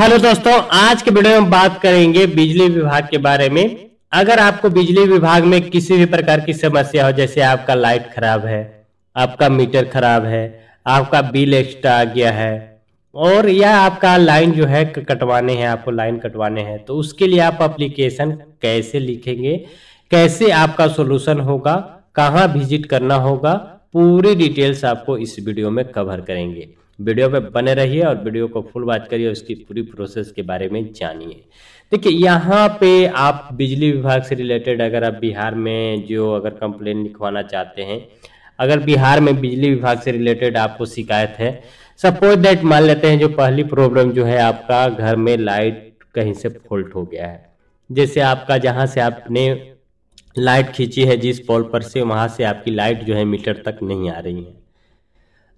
hello दोस्तों आज के वीडियो में बात करेंगे बिजली विभाग के बारे में अगर आपको बिजली विभाग में किसी भी प्रकार की समस्या हो जैसे आपका लाइट खराब है आपका मीटर खराब है आपका बिल एक्स्ट्रा आ गया है और या आपका लाइन जो है कटवाने हैं आपको लाइन कटवाने हैं तो उसके लिए आप अप्लीकेशन कैसे लिखेंगे कैसे आपका सोल्यूशन होगा कहाँ विजिट करना होगा पूरी डिटेल्स आपको इस वीडियो में कवर करेंगे वीडियो पे बने रहिए और वीडियो को फुल वॉच करिए उसकी पूरी प्रोसेस के बारे में जानिए देखिए यहाँ पे आप बिजली विभाग से रिलेटेड अगर आप बिहार में जो अगर कंप्लेन लिखवाना चाहते हैं अगर बिहार में बिजली विभाग से रिलेटेड आपको शिकायत है सपोज दैट मान लेते हैं जो पहली प्रॉब्लम जो है आपका घर में लाइट कहीं से फॉल्ट हो गया है जैसे आपका जहाँ से आपने लाइट खींची है जिस पोल पर से वहाँ से आपकी लाइट जो है मीटर तक नहीं आ रही है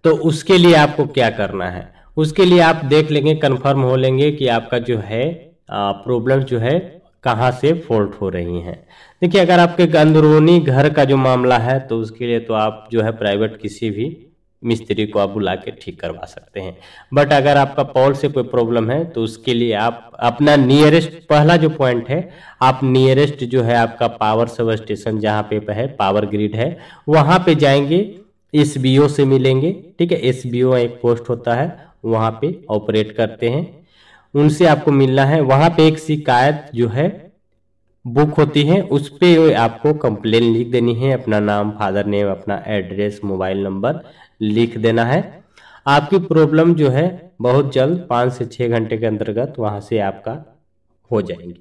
तो उसके लिए आपको क्या करना है उसके लिए आप देख लेंगे कंफर्म हो लेंगे कि आपका जो है प्रॉब्लम जो है कहाँ से फॉल्ट हो रही हैं देखिए अगर आपके अंदरूनी घर का जो मामला है तो उसके लिए तो आप जो है प्राइवेट किसी भी मिस्त्री को आप बुला के ठीक करवा सकते हैं बट अगर आपका पॉल से कोई प्रॉब्लम है तो उसके लिए आप अपना नियरेस्ट पहला जो पॉइंट है आप नियरेस्ट जो है आपका पावर सब स्टेशन जहाँ पे है पावर ग्रिड है वहाँ पे जाएंगे एस से मिलेंगे ठीक है एस एक पोस्ट होता है वहां पे ऑपरेट करते हैं उनसे आपको मिलना है वहां पे एक शिकायत जो है बुक होती है उस पर आपको कंप्लेन लिख देनी है अपना नाम फादर नेम अपना एड्रेस मोबाइल नंबर लिख देना है आपकी प्रॉब्लम जो है बहुत जल्द पाँच से छः घंटे के अंतर्गत वहां से आपका हो जाएंगी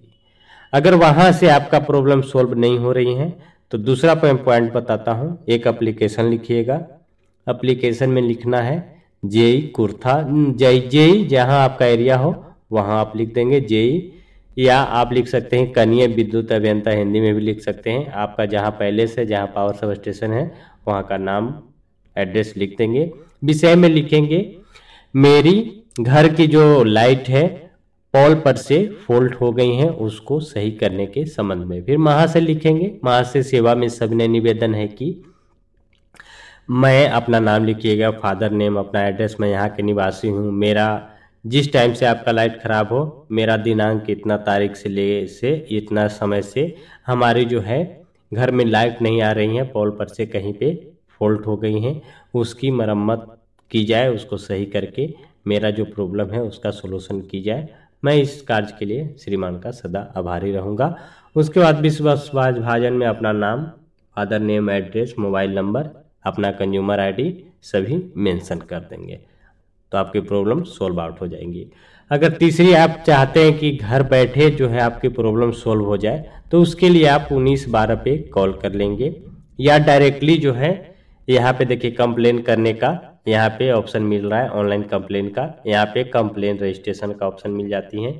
अगर वहां से आपका प्रॉब्लम सॉल्व नहीं हो रही है तो दूसरा पॉइंट बताता हूँ एक अप्लीकेशन लिखिएगा अप्लीकेशन में लिखना है जेई कुर्था जेई जेई जहाँ आपका एरिया हो वहाँ आप लिख देंगे जेई या आप लिख सकते हैं कनीय विद्युत अभियंता हिंदी में भी लिख सकते हैं आपका जहाँ पैलेस है जहाँ पावर सब स्टेशन है वहाँ का नाम एड्रेस लिख देंगे विषय में लिखेंगे मेरी घर की जो लाइट है पॉल पर से फोल्ट हो गई हैं उसको सही करने के संबंध में फिर महा से लिखेंगे महा से सेवा में सबने निवेदन है कि मैं अपना नाम लिखिएगा फादर नेम अपना एड्रेस मैं यहाँ के निवासी हूँ मेरा जिस टाइम से आपका लाइट ख़राब हो मेरा दिनांक इतना तारीख से ले से इतना समय से हमारी जो है घर में लाइट नहीं आ रही है पॉल पर से कहीं पे फॉल्ट हो गई हैं उसकी मरम्मत की जाए उसको सही करके मेरा जो प्रॉब्लम है उसका सोल्यूशन की जाए मैं इस कार्य के लिए श्रीमान का सदा आभारी रहूँगा उसके बाद विश्व सुभाष भाजन में अपना नाम father name address mobile number अपना कंज्यूमर आईडी सभी मेंशन कर देंगे तो आपकी प्रॉब्लम सोल्व आउट हो जाएंगी अगर तीसरी आप चाहते हैं कि घर बैठे जो है आपकी प्रॉब्लम सोल्व हो जाए तो उसके लिए आप उन्नीस बारह पे कॉल कर लेंगे या डायरेक्टली जो है यहाँ पे देखिए कंप्लेन करने का यहाँ पे ऑप्शन मिल रहा है ऑनलाइन कंप्लेन का यहाँ पे कंप्लेन रजिस्ट्रेशन का ऑप्शन मिल जाती है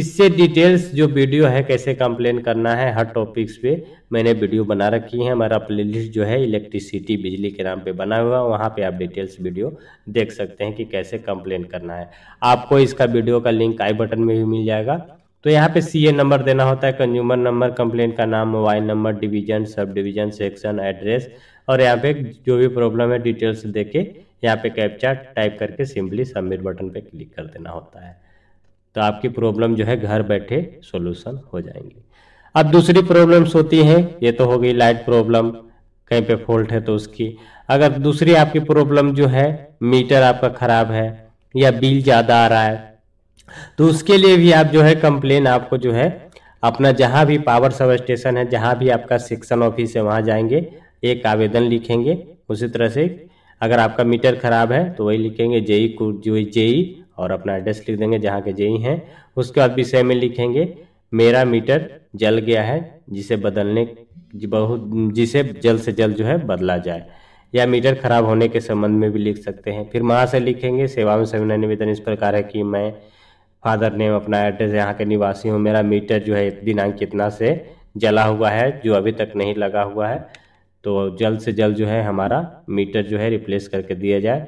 इससे डिटेल्स जो वीडियो है कैसे कंप्लेन करना है हर टॉपिक्स पे मैंने वीडियो बना रखी है हमारा प्लेलिस्ट जो है इलेक्ट्रिसिटी बिजली के नाम पे बना हुआ है वहाँ पे आप डिटेल्स वीडियो देख सकते हैं कि कैसे कंप्लेन करना है आपको इसका वीडियो का लिंक आई बटन में भी मिल जाएगा तो यहाँ पे सीए नंबर देना होता है कंज्यूमर नंबर कंप्लेंट का नाम mobile number division sub division section address और यहाँ पे जो भी प्रॉब्लम है डिटेल्स दे के यहाँ पे कैप्चा टाइप करके सिंपली सबमिट बटन पे क्लिक कर देना होता है तो आपकी प्रॉब्लम जो है घर बैठे सोल्यूशन हो जाएंगी अब दूसरी प्रॉब्लम्स होती हैं ये तो हो गई लाइट प्रॉब्लम कहीं पे फॉल्ट है तो उसकी अगर दूसरी आपकी प्रॉब्लम जो है मीटर आपका खराब है या बिल ज़्यादा आ रहा है तो उसके लिए भी आप जो है कंप्लेन आपको जो है अपना जहाँ भी पावर सब स्टेशन है जहाँ भी आपका सेक्शन ऑफिस है वहाँ जाएंगे एक आवेदन लिखेंगे उसी तरह से अगर आपका मीटर खराब है तो वही लिखेंगे जेई को जो जेई और अपना एड्रेस लिख देंगे जहाँ के जेई हैं उसके बाद विषय में लिखेंगे मेरा मीटर जल गया है जिसे बदलने बहुत जिसे जल्द से जल्द जो है बदला जाए या मीटर खराब होने के संबंध में भी लिख सकते हैं फिर वहाँ से लिखेंगे सेवा में सविनय निवेदन इस प्रकार है कि मैं फादर नेम अपना एड्रेस यहाँ के निवासी हूँ मेरा मीटर जो है दिनांक कितना से जला हुआ है जो अभी तक नहीं लगा हुआ है तो जल्द से जल्द जो है हमारा मीटर जो है रिप्लेस करके दिया जाए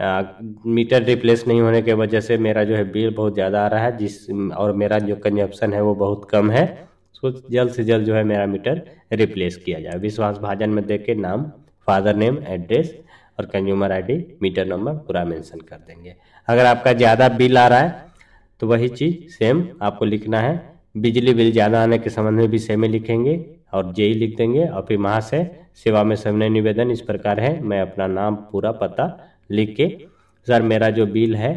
आ, मीटर रिप्लेस नहीं होने के वजह से मेरा जो है बिल बहुत ज़्यादा आ रहा है जिस और मेरा जो कंजप्शन है वो बहुत कम है सो जल्द से जल्द जो है मेरा मीटर रिप्लेस किया जाए विश्वास भाजन में देख के नाम फादर नेम एड्रेस और कंज्यूमर आईडी मीटर नंबर पूरा मेंशन कर देंगे अगर आपका ज़्यादा बिल आ रहा है तो वही चीज़ सेम आपको लिखना है बिजली बिल ज़्यादा आने के संबंध में भी सेम ही लिखेंगे और जेई लिख देंगे और फिर वहाँ से सेवा में सविनय निवेदन इस प्रकार है मैं अपना नाम पूरा पता लिख के सर मेरा जो बिल है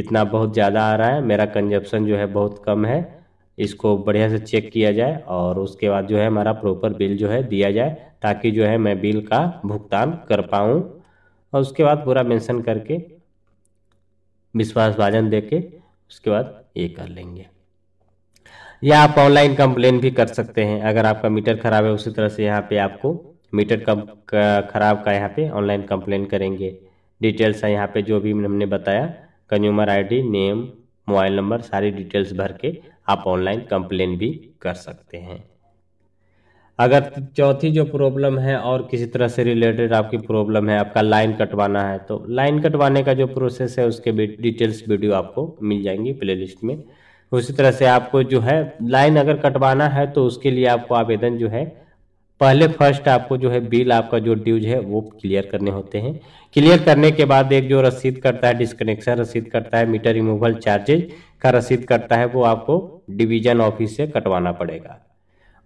इतना बहुत ज़्यादा आ रहा है मेरा कंजप्शन जो है बहुत कम है इसको बढ़िया से चेक किया जाए और उसके बाद जो है हमारा प्रॉपर बिल जो है दिया जाए ताकि जो है मैं बिल का भुगतान कर पाऊँ और उसके बाद पूरा मेंशन करके विश्वास भाजन दे के उसके बाद ये कर लेंगे या आप ऑनलाइन कंप्लेन भी कर सकते हैं अगर आपका मीटर खराब है उसी तरह से यहाँ पे आपको मीटर कम खराब का यहाँ पे ऑनलाइन कंप्लेन करेंगे डिटेल्स है यहाँ पे जो भी हमने बताया consumer ID name mobile number सारी डिटेल्स भर के आप ऑनलाइन कंप्लेन भी कर सकते हैं अगर चौथी जो प्रॉब्लम है और किसी तरह से रिलेटेड आपकी प्रॉब्लम है आपका लाइन कटवाना है तो लाइन कटवाने का जो प्रोसेस है उसके डिटेल्स वीडियो आपको मिल जाएंगी प्ले में उसी तरह से आपको जो है लाइन अगर कटवाना है तो उसके लिए आपको आवेदन जो है पहले फर्स्ट आपको जो है बिल आपका जो ड्यूज है वो क्लियर करने होते हैं क्लियर करने के बाद एक जो रसीद करता है डिस्कनेक्शन रसीद करता है मीटर रिमूवल चार्जेज का रसीद करता है वो आपको डिवीजन ऑफिस से कटवाना पड़ेगा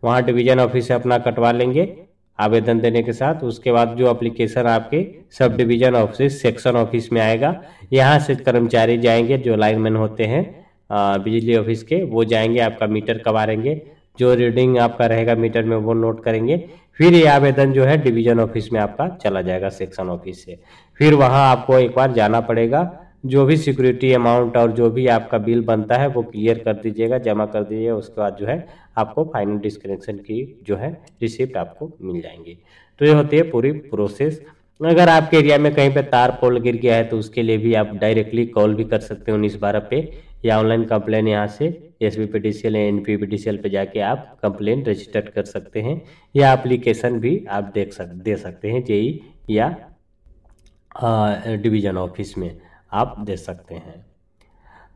वहाँ डिवीजन ऑफिस से अपना कटवा लेंगे आवेदन देने के साथ उसके बाद जो अप्लीकेशन आपके sub division office section office में आएगा यहाँ से कर्मचारी जाएंगे जो लाइनमैन होते हैं बिजली ऑफिस के वो जाएंगे आपका मीटर कबारेंगे जो रीडिंग आपका रहेगा मीटर में वो नोट करेंगे फिर ये आवेदन जो है डिवीजन ऑफिस में आपका चला जाएगा सेक्शन ऑफिस से फिर वहाँ आपको एक बार जाना पड़ेगा जो भी सिक्योरिटी अमाउंट और जो भी आपका बिल बनता है वो क्लियर कर दीजिएगा जमा कर दीजिएगा उसके बाद जो है आपको फाइनल डिस्कनेक्शन की जो है रिसिप्ट आपको मिल जाएंगी तो ये होती है पूरी प्रोसेस अगर आपके एरिया में कहीं पे तार पोल गिर गया है तो उसके लिए भी आप डायरेक्टली कॉल भी कर सकते हैं उन्नीस बारह पे या ऑनलाइन कंप्लेन यहाँ से S B P D C L N P P D C L पर जाके आप कंप्लेन रजिस्टर्ड कर सकते हैं या एप्लीकेशन भी आप देख सक दे सकते हैं जेई e या डिवीजन ऑफिस में आप दे सकते हैं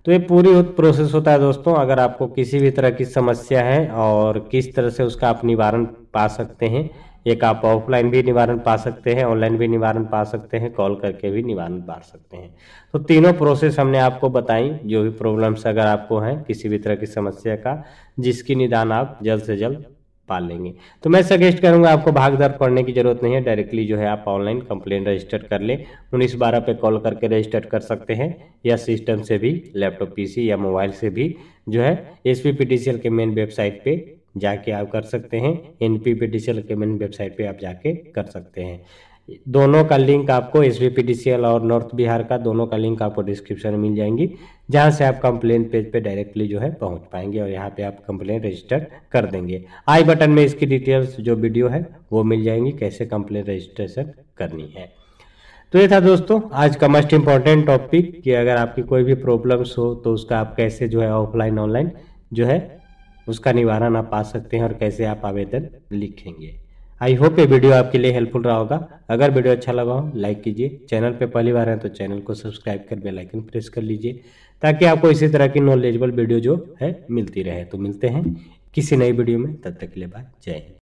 तो ये पूरी प्रोसेस होता है दोस्तों अगर आपको किसी भी तरह की समस्या है और किस तरह से उसका आप निवारण पा सकते हैं एक आप ऑफलाइन भी निवारण पा सकते हैं ऑनलाइन भी निवारण पा सकते हैं कॉल करके भी निवारण पा सकते हैं तो तीनों प्रोसेस हमने आपको बताई जो भी प्रॉब्लम्स अगर आपको हैं किसी भी तरह की समस्या का जिसकी निदान आप जल्द से जल्द पा लेंगे तो मैं सजेस्ट करूंगा आपको भागदार पढ़ने की जरूरत नहीं है डायरेक्टली जो है आप ऑनलाइन कंप्लेन रजिस्टर कर लें उन्नीस बारह पे कॉल करके रजिस्टर कर सकते हैं या सिस्टम से भी लैपटॉप पीसी या मोबाइल से भी जो है एस के मेन वेबसाइट पे जाके आप कर सकते हैं N P P D C L main website पे आप जाके कर सकते हैं दोनों का लिंक आपको S B P D C L और नॉर्थ बिहार का दोनों का लिंक आपको डिस्क्रिप्शन में मिल जाएंगी जहाँ से आप कंप्लेन पेज पे डायरेक्टली जो है पहुँच पाएंगे और यहाँ पे आप कंप्लेन रजिस्टर कर देंगे आई बटन में इसकी डिटेल्स जो वीडियो है वो मिल जाएंगी कैसे कंप्लेन रजिस्ट्रेशन करनी है तो ये था दोस्तों आज का मोस्ट इम्पॉर्टेंट टॉपिक कि अगर आपकी कोई भी प्रॉब्लम्स हो तो उसका आप कैसे जो है ऑफलाइन ऑनलाइन जो है उसका निवारण आप पा सकते हैं और कैसे आप आवेदन लिखेंगे आई होप ये वीडियो आपके लिए हेल्पफुल रहा होगा अगर वीडियो अच्छा लगा हो लाइक कीजिए चैनल पे पहली बार हैं तो चैनल को सब्सक्राइब कर बेल आइकन प्रेस कर लीजिए ताकि आपको इसी तरह की नॉलेजेबल वीडियो जो है मिलती रहे तो मिलते हैं किसी नई वीडियो में तब तक के लिए बाय जय हिंद